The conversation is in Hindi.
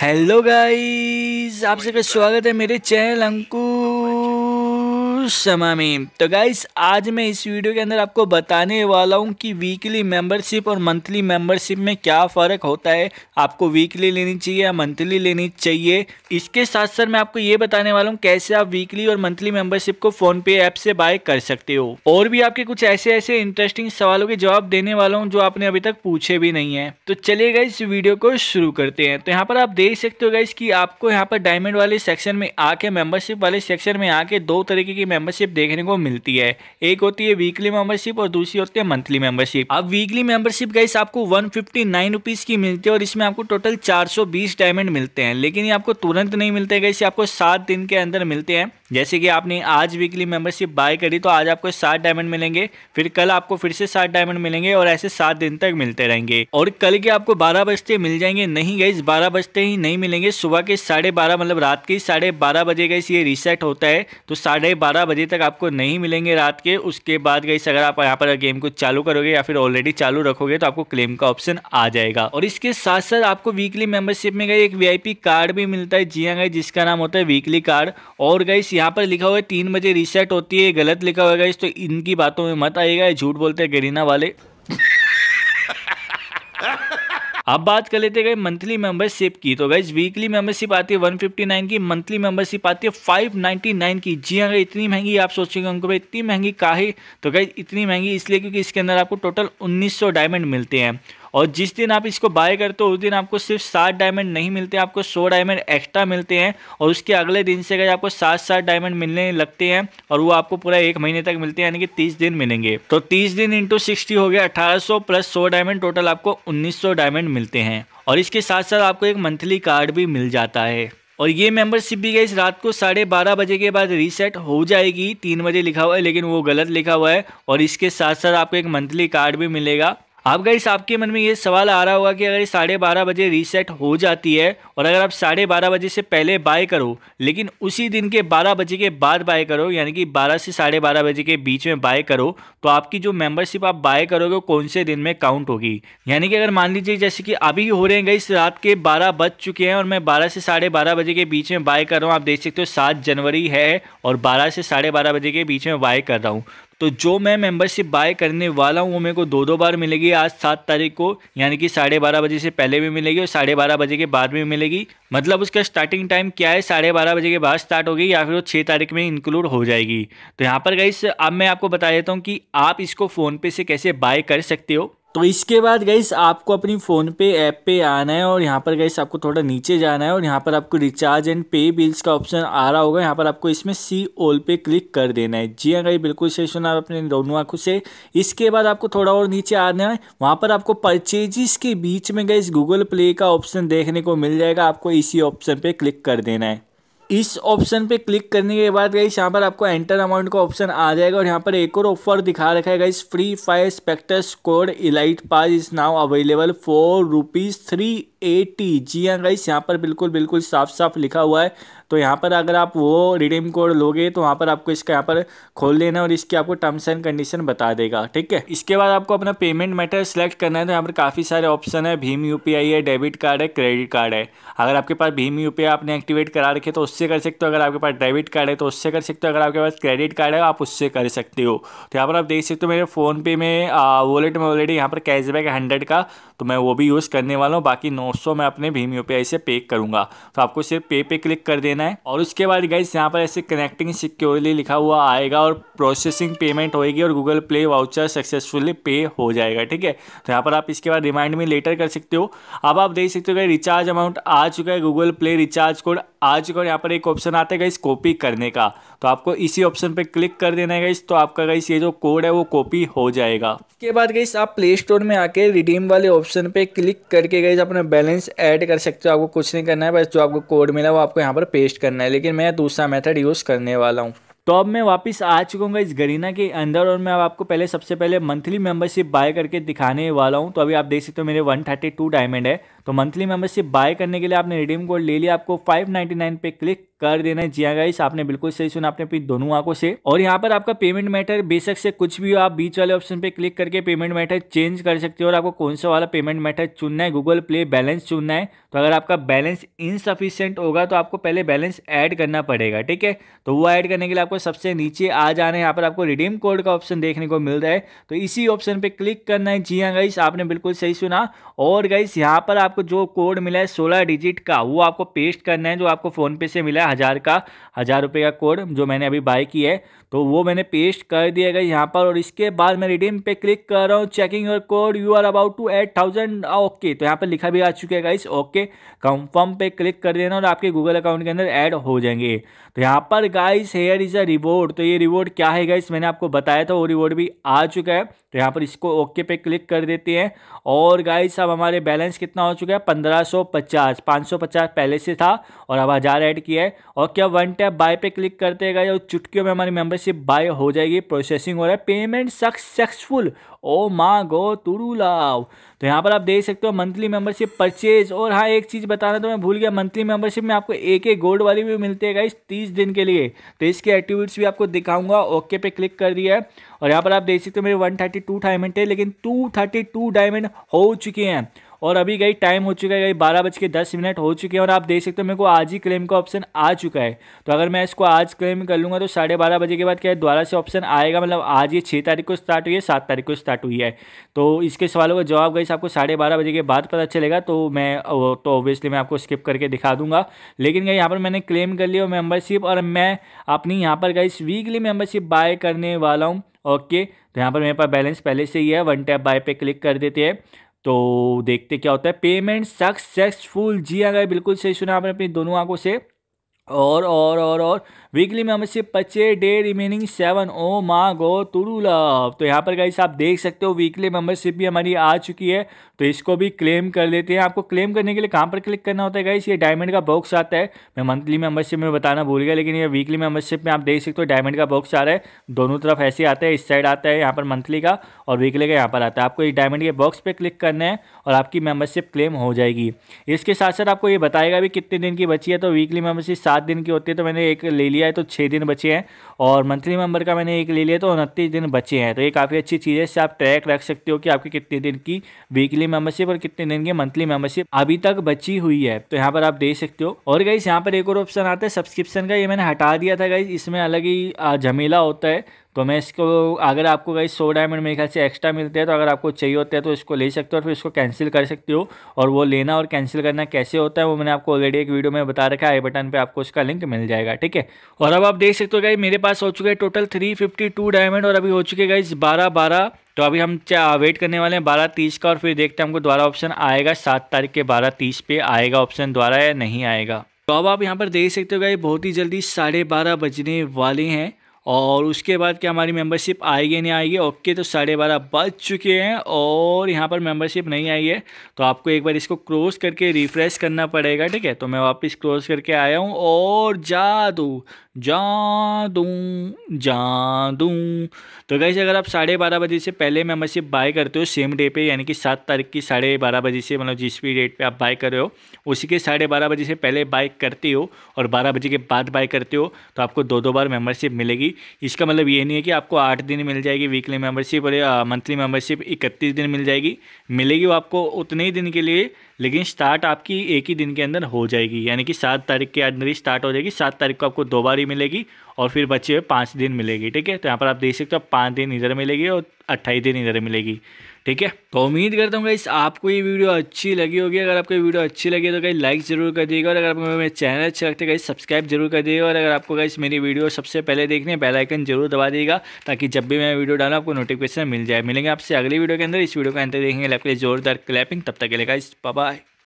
हेलो गाइस आप सबका स्वागत है मेरे चैनल अंकू समा में तो गाइस आज मैं इस वीडियो के अंदर आपको बताने वाला हूँ कि वीकली मेंबरशिप और मंथली मेंबरशिप में क्या फ़र्क होता है आपको वीकली लेनी चाहिए या मंथली लेनी चाहिए इसके साथ साथ मैं आपको ये बताने वाला हूँ कैसे आप वीकली और मंथली मेंबरशिप को फ़ोनपे ऐप से बाय कर सकते हो और भी आपके कुछ ऐसे ऐसे इंटरेस्टिंग सवालों के जवाब देने वाला हूँ जो आपने अभी तक पूछे भी नहीं है तो चलिएगा इस वीडियो को शुरू करते हैं तो यहाँ पर आप देख सकते हो गाइस की आपको यहाँ पर डायमंड वाले सेक्शन में आके मेंबरशिप वाले सेक्शन में आके दो तरीके की मेंबरशिप देखने को मिलती है एक होती है वीकली मेंबरशिप और दूसरी होती है मंथली मेंबरशिप अब वीकली मेंबरशिप गाइस आपको वन फिफ्टी नाइन रुपीज़ की मिलती है और इसमें आपको टोटल चार सौ बीस डायमंड मिलते हैं लेकिन ये आपको तुरंत नहीं मिलते गाइस आपको सात दिन के अंदर मिलते हैं जैसे कि आपने आज वीकली मेंबरशिप बाय करी तो आज आपको सात डायमंड मिलेंगे फिर कल आपको फिर से सात डायमंड मिलेंगे और ऐसे सात दिन तक मिलते रहेंगे और कल के आपको बारह बजते मिल जाएंगे नहीं गई बारह बजते ही नहीं मिलेंगे सुबह के साढ़े मतलब रात के साढ़े बजे गई ये रिसेट होता है तो साढ़े बारह बजे तक आपको नहीं मिलेंगे रात के उसके बाद गई अगर आप यहाँ पर गेम को चालू करोगे या फिर ऑलरेडी चालू रखोगे तो आपको क्लेम का ऑप्शन आ जाएगा और इसके साथ साथ आपको वीकली मेंबरशिप में गई एक वीआईपी कार्ड भी मिलता है जी हाँ गई जिसका नाम होता है वीकली कार्ड और गई यहाँ पर लिखा हुआ है तीन बजे रिसेट होती है गलत लिखा हुआ है तो इनकी बातों में मत आएगा झूठ बोलते हैं गरीना वाले अब बात कर लेते गए मंथली मेंबरशिप की तो गई वीकली मेंबरशिप आती है 159 की मंथली मेंबरशिप आती है 599 की जी हाँ, अगर इतनी महंगी आप सोचेंगे उनको भाई इतनी महंगी ही तो गई इतनी महंगी इसलिए क्योंकि इसके अंदर आपको टोटल 1900 डायमंड मिलते हैं और जिस दिन आप इसको बाय करते हो उस दिन आपको सिर्फ सात डायमंड नहीं मिलते आपको सौ डायमंड एक्स्ट्रा मिलते हैं और उसके अगले दिन से अगर आपको सात सात डायमंड मिलने लगते हैं और वो आपको पूरा एक महीने तक मिलते हैं यानी कि तीस दिन मिलेंगे तो तीस दिन इंटू सिक्सटी हो गया अठारह प्लस सौ डायमंड टोटल आपको उन्नीस डायमंड मिलते हैं और इसके साथ साथ आपको एक मंथली कार्ड भी मिल जाता है और ये मेंबरशिप भी गई रात को साढ़े बारह बजे के बाद रीसेट हो जाएगी तीन बजे लिखा हुआ है लेकिन वो गलत लिखा हुआ है और इसके साथ साथ आपको एक मंथली कार्ड भी मिलेगा आप गाइस आपके मन में ये सवाल आ रहा होगा कि अगर ये साढ़े बारह बजे रीसेट हो जाती है और अगर आप साढ़े बारह बजे से पहले बाय करो लेकिन उसी दिन के बारह बजे के बाद बाय करो यानी कि बारह से साढ़े बारह बजे के बीच में बाय करो तो आपकी जो मेंबरशिप आप बाय करोगे वो कौन से दिन में काउंट होगी यानी कि अगर मान लीजिए जैसे कि अभी हो रहे हैं गई रात के बारह बज चुके हैं और मैं बारह से साढ़े बारह बजे के बीच में बाय कर रहा हूँ आप देख सकते हो सात जनवरी है और बारह से साढ़े बारह बजे के बीच में बाय कर रहा हूँ तो जो मैं मेंबरशिप बाय करने वाला हूँ वो मेरे को दो दो बार मिलेगी आज सात तारीख को यानी कि साढ़े बारह बजे से पहले भी मिलेगी और साढ़े बारह बजे के बाद भी मिलेगी मतलब उसका स्टार्टिंग टाइम क्या है साढ़े बारह बजे के बाद स्टार्ट होगी या फिर वो छः तारीख में इंक्लूड हो जाएगी तो यहाँ पर गई अब मैं आपको बता देता हूँ कि आप इसको फ़ोनपे से कैसे बाय कर सकते हो तो इसके बाद गईस आपको अपनी फ़ोन पे ऐप पे आना है और यहाँ पर गईस आपको थोड़ा नीचे जाना है और यहाँ पर आपको रिचार्ज एंड पे बिल्स का ऑप्शन आ रहा होगा यहाँ पर आपको इसमें सी ओल पे क्लिक कर देना है जी हाँ गई बिल्कुल सही सुना आप अपने दोनों आँखों से इसके बाद आपको थोड़ा और नीचे आना है वहाँ पर आपको परचेजिस के बीच में गई गूगल प्ले का ऑप्शन देखने को मिल जाएगा आपको इसी ऑप्शन पर क्लिक कर देना है इस ऑप्शन पे क्लिक करने के बाद गई यहाँ पर आपको एंटर अमाउंट का ऑप्शन आ जाएगा और यहाँ पर एक और ऑफर दिखा रखा है guys free fire spectre score elite pass is now available for rupees three eighty जी हाँ गाइस यहाँ पर बिल्कुल बिल्कुल साफ साफ लिखा हुआ है तो यहाँ पर अगर आप वो रिडीम कोड लोगे तो वहाँ पर आपको इसका यहाँ पर खोल लेना और इसकी आपको टर्म्स एंड कंडीशन बता देगा ठीक है इसके बाद आपको अपना पेमेंट मेथड सेलेक्ट करना है तो यहाँ पर काफ़ी सारे ऑप्शन है भीम यू है डेबिट कार्ड है क्रेडिट कार्ड है अगर आपके पास भीम यू आपने एक्टिवेट करा रखे तो उससे कर सकते हो अगर आपके पास डेबिट कार्ड है तो उससे कर सकते हो अगर आपके पास क्रेडिट तो कार्ड है आप उससे कर सकते हो तो यहाँ पर आप देख सकते हो मेरे फ़ोनपे में वॉलेट में ऑलरेडी यहाँ पर कैशबैक है हंड्रेड का तो मैं वो भी यूज़ करने वाला हूँ बाकी नौ सौ मैं अपने भीम यू से पे करूँगा तो आपको सिर्फ पे पे क्लिक कर देना है और उसके बाद गाइस यहाँ पर ऐसे कनेक्टिंग सिक्योरली लिखा हुआ आएगा और प्रोसेसिंग पेमेंट होएगी और गूगल प्ले वाउचर सक्सेसफुली पे हो जाएगा ठीक है तो यहाँ पर आप इसके बाद रिमाइंड में लेटर कर सकते हो अब आप देख सकते हो रिचार्ज अमाउंट आ चुका है गूगल प्ले रिचार्ज कोड चुका है यहाँ पर एक ऑप्शन आता है गाइस कॉपी करने का तो आपको इसी ऑप्शन पे क्लिक कर देना है गाइस तो आपका गाइस ये जो कोड है वो कॉपी हो जाएगा इसके बाद गाइस आप प्ले स्टोर में आके रिडीम वाले ऑप्शन पे क्लिक करके गाइस अपना बैलेंस ऐड कर सकते हो आपको कुछ नहीं करना है बस जो आपको कोड मिला वो आपको यहाँ पर पेस्ट करना है लेकिन मैं दूसरा मेथड यूज़ करने वाला हूँ तो अब मैं वापस आ चुका हूँ इस गरीना के अंदर और मैं अब आपको पहले सबसे पहले मंथली मेंबरशिप बाय करके दिखाने वाला हूँ तो अभी आप देख सकते हो मेरे 132 डायमंड है तो मंथली मेंबरशिप बाय करने के लिए आपने रिडीम कोड ले लिया आपको 599 पे क्लिक कर देना है जी हाँ गाइस आपने बिल्कुल सही सुना आपने अपनी दोनों आंखों से और यहाँ पर आपका पेमेंट मैटर बेशक से कुछ भी हो आप बीच वाले ऑप्शन पे क्लिक करके पेमेंट मैटर चेंज कर सकते हो और आपको कौन सा वाला पेमेंट मैटर चुनना है गूगल प्ले बैलेंस चुनना है तो अगर आपका बैलेंस इनसफिशियंट होगा तो आपको पहले बैलेंस ऐड करना पड़ेगा ठीक है तो वो ऐड करने के लिए आपको सबसे नीचे आ जाना है यहाँ पर आपको रिडीम कोड का ऑप्शन देखने को मिल रहा है तो इसी ऑप्शन पर क्लिक करना है जी हाँ गाइस आपने बिल्कुल सही सुना और गाइस यहाँ पर आप आपको जो कोड मिला है सोलह डिजिट का वो आपको पेस्ट करना है जो आपको फ़ोनपे से मिला है हज़ार का हज़ार रुपये का कोड जो मैंने अभी बाय किया है तो वो मैंने पेस्ट कर दिया गया यहाँ पर और इसके बाद मैं रिडीम पे क्लिक कर रहा हूँ checking your code you are about to eight thousand okay तो यहाँ पर लिखा भी आ चुका है गाइस ओके कंफर्म पे क्लिक कर देना और आपके गूगल अकाउंट के अंदर ऐड हो जाएंगे तो यहाँ पर guys here is a reward तो ये रिवॉर्ड क्या है गाइस मैंने आपको बताया था वो रिवॉर्ड भी आ चुका है तो यहाँ पर इसको ओके पे क्लिक कर देते हैं और गाइस अब हमारे बैलेंस कितना हो चुका है पंद्रह सौ पचास पाँच सौ पचास पहले से था और अब हज़ार ऐड किया है और क्या वन टैप बाय पे क्लिक करते गए और चुटकियों में हमारी मेम्बरशिप शिप बाय हो जाएगी प्रोसेसिंग हो रहा है पेमेंट सक्सेसफुल ओ मा गो तुरू लाव तो यहाँ पर आप देख सकते हो मंथली मेंबरशिप परचेज और हाँ एक चीज़ बताना तो मैं भूल गया मंथली मेंबरशिप में आपको एक एक गोल्ड वाली भी मिलती है इस तीस दिन के लिए तो इसके एक्टिविट्स भी आपको दिखाऊंगा ओके पे क्लिक कर दिया है और यहाँ पर आप देख सकते हो मेरे वन थर्टी डायमंड है लेकिन टू डायमंड हो चुके हैं और अभी गई टाइम हो चुका है गई बारह बज के दस मिनट हो चुके हैं और आप देख सकते हो मेरे को आज ही क्लेम का ऑप्शन आ चुका है तो अगर मैं इसको आज क्लेम कर लूँगा तो साढ़े बारह बजे के बाद क्या है दोबारा से ऑप्शन आएगा मतलब आज ये छः तारीख को स्टार्ट हुई है सात तारीख को स्टार्ट हुई है तो इसके सवालों का जवाब गई आपको साढ़े बारह बजे के बाद पता चलेगा तो मैं तो ऑब्वियसली मैं आपको स्किप करके दिखा दूंगा लेकिन गई यहाँ पर मैंने क्लेम कर लिया मेम्बरशिप और मैं अपनी यहाँ पर गई वीकली मेम्बरशिप बाय करने वाला हूँ ओके तो यहाँ पर मेरे पास बैलेंस पहले से ही है वन टैप बाय पे क्लिक कर देते हैं तो देखते क्या होता है पेमेंट सक्सेसफुल जी हाँ बिल्कुल सही सुना आपने अपनी दोनों आंखों से और और और और वीकली में हमें सिर्फ पच्चे डे रिमेनिंग सेवन ओ मा गो तुरू लव तो यहाँ पर गाइस आप देख सकते हो वीकली मेंबरशिप भी हमारी आ चुकी है तो इसको भी क्लेम कर लेते हैं आपको क्लेम करने के लिए कहाँ पर क्लिक करना होता है गाइस ये डायमंड का बॉक्स आता है मैं मंथली मेंबरशिप में बताना भूल गया लेकिन ये वीकली मेंबरशिप में आप देख सकते हो डायमंड का बॉक्स आ रहा है दोनों तरफ ऐसे आता है इस साइड आता है यहाँ पर मंथली का और वीकली का यहाँ पर आता है आपको इस डायमंड के बॉक्स पर क्लिक करना है और आपकी मेम्बरशिप क्लेम हो जाएगी इसके साथ साथ आपको ये बताएगा भी कितने दिन की बची है तो वीकली मेंबरशिप सात दिन की होती है तो मैंने एक ले लिया है तो छः दिन बचे हैं और मंथली मेंबर का मैंने एक ले लिया तो उनतीस दिन बचे हैं तो ये काफ़ी अच्छी चीज़ है इससे आप ट्रैक रख सकते हो कि आपके कितने दिन की वीकली मेंबरशिप और कितने दिन की मंथली मेंबरशिप अभी तक बची हुई है तो यहाँ पर आप देख सकते हो और गाइस यहाँ पर एक और ऑप्शन आता है सब्सक्रिप्शन का ये मैंने हटा दिया था गाइस इसमें अलग ही झमेला होता है तो मैं इसको अगर आपको गाइज सौ डायमंड मेरे ख्याल से एक्स्ट्रा मिलते हैं तो अगर आपको चाहिए होता है तो इसको ले सकते हो और फिर इसको कैंसिल कर सकते हो और वो लेना और कैंसिल करना कैसे होता है वो मैंने आपको ऑलरेडी एक वीडियो में बता रखा है आई बटन पर आपको उसका लिंक मिल जाएगा ठीक है और अब आप देख सकते हो गई मेरे पास हो चुके हैं टोटल थ्री डायमंड और अभी हो चुके गाइज बारह बारह तो अभी हम वेट करने वाले हैं बारह तीस का और फिर देखते हैं हमको दोबारा ऑप्शन आएगा सात तारीख के बारह तीस पे आएगा ऑप्शन द्वारा या नहीं आएगा तो अब आप यहाँ पर देख सकते हो गाइज बहुत ही जल्दी साढ़े बारह बजने वाले हैं और उसके बाद क्या हमारी मेंबरशिप आएगी नहीं आएगी ओके तो साढ़े बारह बज चुके हैं और यहाँ पर मेंबरशिप नहीं आई है तो आपको एक बार इसको क्रॉस करके रिफ़्रेश करना पड़ेगा ठीक है तो मैं वापस क्रॉस करके आया हूँ और जा दूँ जादू जादू तो कैसे अगर आप साढ़े बारह बजे से पहले मेम्बरशिप बाय करते हो सेम डे पे यानी कि सात तारीख की साढ़े बारह बजे से मतलब जिस भी डेट पे आप बाय कर रहे हो उसी के साढ़े बारह बजे से पहले बाय करते हो और बारह बजे के बाद बाय करते हो तो आपको दो दो बार मेम्बरशिप मिलेगी इसका मतलब ये नहीं है कि आपको आठ दिन मिल जाएगी वीकली मेम्बरशिप और मंथली मेम्बरशिप इकतीस दिन मिल जाएगी मिलेगी वो आपको उतने ही दिन के लिए लेकिन स्टार्ट आपकी एक ही दिन के अंदर हो जाएगी यानी कि सात तारीख के अंदर ही स्टार्ट हो जाएगी सात तारीख को आपको दो बार ही मिलेगी और फिर बच्चे पाँच दिन मिलेगी ठीक है तो यहाँ पर आप देख सकते हो पाँच दिन इधर मिलेगी और अट्ठाईस दिन इधर मिलेगी ठीक है तो उम्मीद करता हूँ गाइस आपको ये वीडियो अच्छी लगी होगी अगर आपको वीडियो अच्छी लगी तो कहीं लाइक जरूर कर दिएगा और अगर आपको मेरे चैनल अच्छे लगते कहीं सब्सक्राइब जरूर कर दिएगा और अगर आपको गाइस मेरी वीडियो सबसे पहले देखने बेल आइकन जरूर दबा दिएगा ताकि जब भी मैं वीडियो डालू आपको नोटिफिकेशन मिल जाए मिलेंगे आपसे अगली वीडियो के अंदर इस वीडियो के अंदर देखेंगे आपके लिए जोरदार क्लैपिंग तब तक के लिए गाइस बाय